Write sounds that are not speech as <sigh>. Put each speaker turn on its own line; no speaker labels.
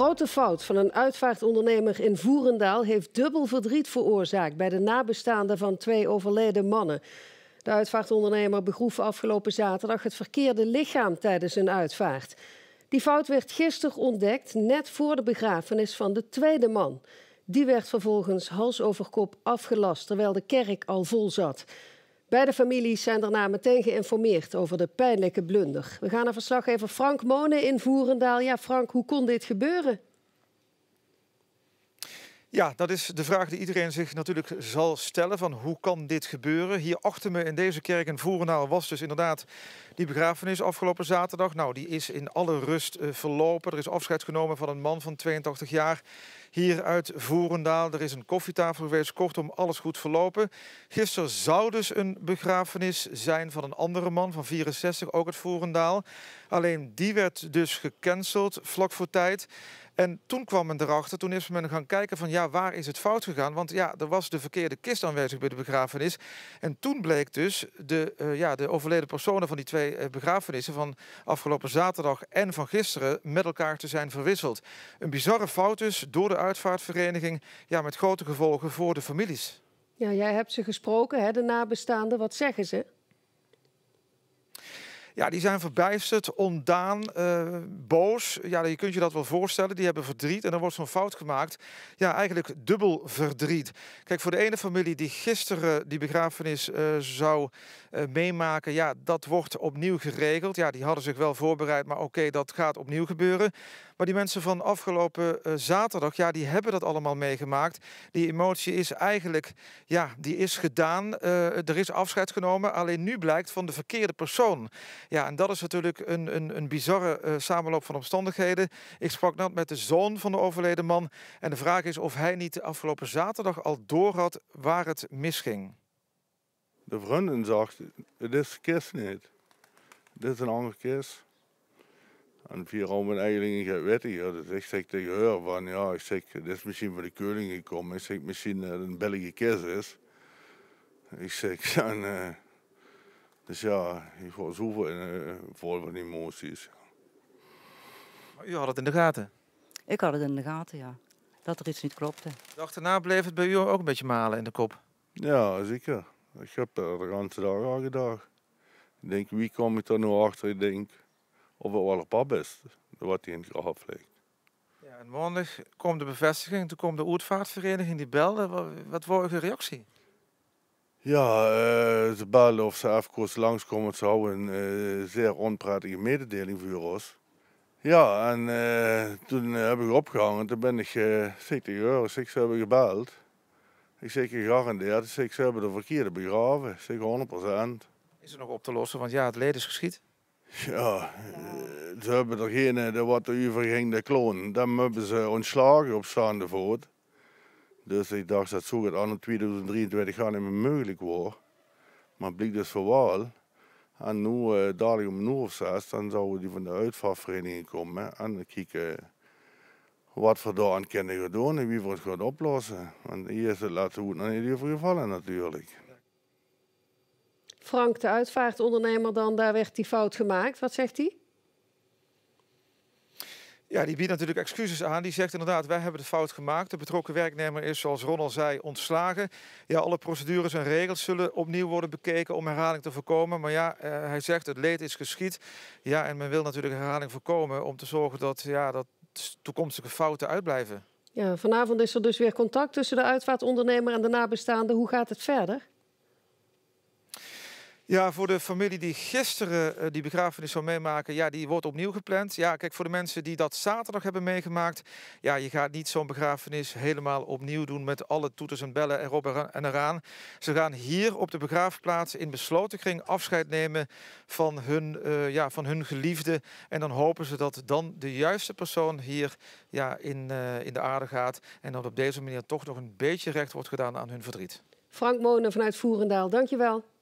Grote fout van een uitvaartondernemer in Voerendaal heeft dubbel verdriet veroorzaakt bij de nabestaanden van twee overleden mannen. De uitvaartondernemer begroef afgelopen zaterdag het verkeerde lichaam tijdens een uitvaart. Die fout werd gisteren ontdekt, net voor de begrafenis van de tweede man. Die werd vervolgens hals over kop afgelast terwijl de kerk al vol zat. Beide families zijn daarna meteen geïnformeerd over de pijnlijke blunder. We gaan een verslaggever Frank Monen in Voerendaal. Ja, Frank, hoe kon dit gebeuren?
Ja, dat is de vraag die iedereen zich natuurlijk zal stellen van hoe kan dit gebeuren? Hier achter me in deze kerk in Voerendaal was dus inderdaad die begrafenis afgelopen zaterdag. Nou, die is in alle rust eh, verlopen. Er is afscheid genomen van een man van 82 jaar hier uit Voerendaal. Er is een koffietafel geweest, kortom alles goed verlopen. Gisteren zou dus een begrafenis zijn van een andere man van 64, ook uit Voerendaal. Alleen die werd dus gecanceld vlak voor tijd. En toen kwam men erachter, toen is men gaan kijken van ja, waar is het fout gegaan? Want ja, er was de verkeerde kist aanwezig bij de begrafenis. En toen bleek dus de, eh, ja, de overleden personen van die twee eh, begrafenissen van afgelopen zaterdag en van gisteren met elkaar te zijn verwisseld. Een bizarre fout dus door de uitvaartvereniging, ja, met grote gevolgen voor de families.
Ja, jij hebt ze gesproken, hè, de nabestaanden. Wat zeggen ze?
Ja, die zijn verbijsterd, ontdaan, eh, boos. Ja, je kunt je dat wel voorstellen. Die hebben verdriet en dan wordt zo'n fout gemaakt. Ja, eigenlijk dubbel verdriet. Kijk, voor de ene familie die gisteren die begrafenis eh, zou eh, meemaken... ja, dat wordt opnieuw geregeld. Ja, die hadden zich wel voorbereid, maar oké, dat gaat opnieuw gebeuren. Maar die mensen van afgelopen zaterdag, ja, die hebben dat allemaal meegemaakt. Die emotie is eigenlijk, ja, die is gedaan. er is afscheid genomen, alleen nu blijkt van de verkeerde persoon. Ja, en dat is natuurlijk een, een, een bizarre eh, samenloop van omstandigheden. Ik sprak net met de zoon van de overleden man. En de vraag is of hij niet de afgelopen zaterdag al doorhad waar het misging.
De vrienden zegt, het is de kist niet. Dit is een andere kist. En vier mijn eigenlijk gaat weten. hier Dus ik zeg tegen haar van, ja, ik zeg, dit is misschien van de keuring gekomen. Ik zeg, misschien dat eh, het een billige kist is. Ik zeg, dan... <laughs> Dus ja, ik was zoveel eh, vol van emoties.
U had het in de gaten? Ik had het in de gaten, ja. Dat er iets niet klopte. De daarna bleef het bij u ook een beetje malen in de kop?
Ja, zeker. Ik heb er eh, de hele dag aan gedacht. Ik denk, wie kom ik er nu achter? Ik denk, of het wel een pap is, wat hij in het graf ligt.
Ja, en maandag komt de bevestiging, toen kwam de Oudvaartvereniging die belde. Wat, wat was uw reactie?
Ja, eh, ze belden of ze even langs langskomen. Ze houden een eh, zeer onprettige mededeling voor ons. Ja, en eh, toen heb ik opgehangen. Toen ben ik 70 euro, ze hebben gebeld. Ik zeg, gegarandeerd, zeg, ze hebben de verkeerde begraven. zeker 100 Is er nog op te lossen? Want ja, het leed is geschied. Ja, ze hebben degene die wat de uur ging, de kloon, dan hebben ze ontslagen op staande voet. Dus ik dacht dat zo het 2023 gaan niet meer mogelijk was. Maar het bleek dus voor wel. En nu, uh, dadelijk om nu of zes, dan zouden die van de uitvaartvereniging komen hè, en kijken eh, wat we daar aan kunnen doen en wie we het gaan oplossen. Want hier is het laatste goed nog niet over gevallen natuurlijk.
Frank, de uitvaartondernemer dan, daar werd die fout gemaakt. Wat zegt hij?
Ja, die biedt natuurlijk excuses aan. Die zegt inderdaad, wij hebben de fout gemaakt. De betrokken werknemer is, zoals Ronald zei, ontslagen. Ja, alle procedures en regels zullen opnieuw worden bekeken om herhaling te voorkomen. Maar ja, eh, hij zegt, het leed is geschied. Ja, en men wil natuurlijk herhaling voorkomen om te zorgen dat, ja, dat toekomstige fouten uitblijven.
Ja, vanavond is er dus weer contact tussen de uitvaartondernemer en de nabestaanden. Hoe gaat het verder?
Ja, voor de familie die gisteren eh, die begrafenis zou meemaken, ja, die wordt opnieuw gepland. Ja, kijk, voor de mensen die dat zaterdag hebben meegemaakt, ja, je gaat niet zo'n begrafenis helemaal opnieuw doen met alle toeters en bellen erop en eraan. Ze gaan hier op de begraafplaats in besloten kring afscheid nemen van hun, eh, ja, van hun geliefde. En dan hopen ze dat dan de juiste persoon hier ja, in, eh, in de aarde gaat. En dat op deze manier toch nog een beetje recht wordt gedaan aan hun verdriet. Frank Monen vanuit Voerendaal, dankjewel.